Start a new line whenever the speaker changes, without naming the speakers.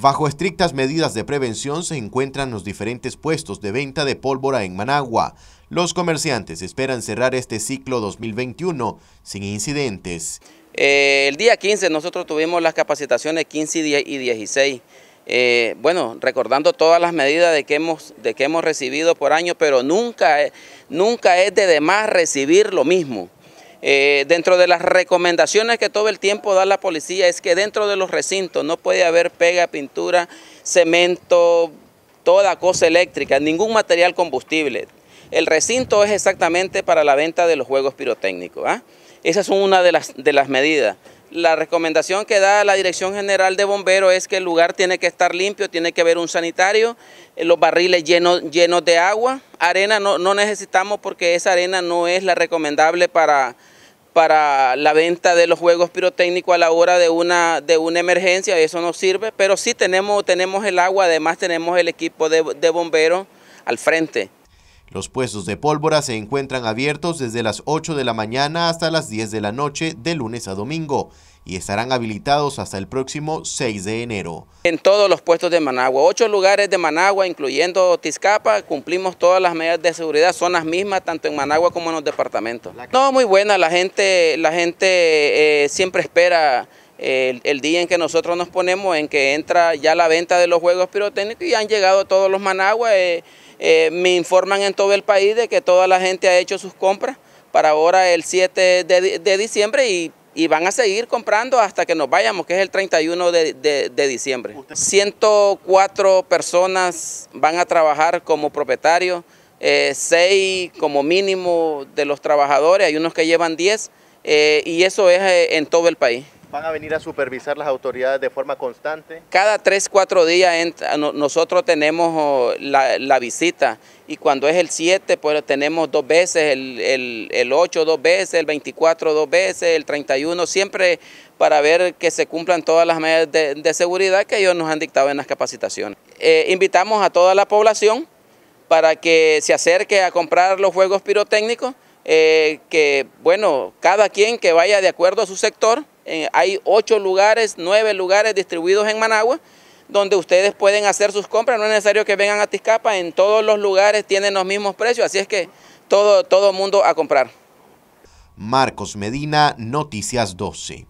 Bajo estrictas medidas de prevención se encuentran los diferentes puestos de venta de pólvora en Managua. Los comerciantes esperan cerrar este ciclo 2021 sin incidentes.
Eh, el día 15 nosotros tuvimos las capacitaciones 15 y, 16. Eh, bueno, recordando todas las medidas de que hemos, de que hemos recibido por año, pero nunca, nunca es de demás recibir lo mismo. Eh, dentro de las recomendaciones que todo el tiempo da la policía es que dentro de los recintos no puede haber pega, pintura, cemento, toda cosa eléctrica, ningún material combustible. El recinto es exactamente para la venta de los juegos pirotécnicos. ¿ah? Esa es una de las, de las medidas la recomendación que da la Dirección General de Bomberos es que el lugar tiene que estar limpio, tiene que haber un sanitario, eh, los barriles llenos, llenos de agua. Arena no necesitamos porque esa arena no es la recomendable para, para la venta de los juegos pirotécnicos a la hora de una, de una emergencia, eso no sirve, pero sí tenemos, tenemos el agua, además tenemos el equipo de, de bomberos
al frente. Los puestos de pólvora se encuentran abiertos desde las 8 de la mañana hasta las 10 de la noche de lunes a domingo y estarán habilitados hasta el próximo 6 de enero.
En todos los puestos de Managua, ocho lugares de Managua, incluyendo Tizcapa, cumplimos todas las medidas de seguridad, son las mismas tanto en Managua como en los departamentos. No, muy buena, la gente, la gente eh, siempre espera eh, el, día en que nosotros nos ponemos, en que entra ya la venta de los juegos pirotécnicos y han llegado todos los Managua. Eh, me informan en todo el país de que toda la gente ha hecho sus compras para ahora el 7 de, de diciembre y y van a seguir comprando hasta que nos vayamos, que es el 31 de, de, de, diciembre. 104 personas van a trabajar como propietarios, 6 eh, como mínimo de los trabajadores, hay unos que llevan 10, eh, y eso es eh, en todo el país.
¿Van a venir a supervisar las autoridades de forma constante?
Cada tres, cuatro días nosotros tenemos oh, la, visita y cuando es el 7, pues tenemos dos veces, el, el, 8 dos veces, el 24 dos veces, el 31, siempre para ver que se cumplan todas las medidas de, seguridad que ellos nos han dictado en las capacitaciones. Eh, invitamos a toda la población para que se acerque a comprar los juegos pirotécnicos eh, que bueno, cada quien que vaya de acuerdo a su sector, eh, hay ocho lugares, nueve lugares distribuidos en Managua, donde ustedes pueden hacer sus compras, no es necesario que vengan a Tizcapa, en todos los lugares tienen los mismos precios, así es que todo, todo mundo a comprar.
Marcos Medina, Noticias 12.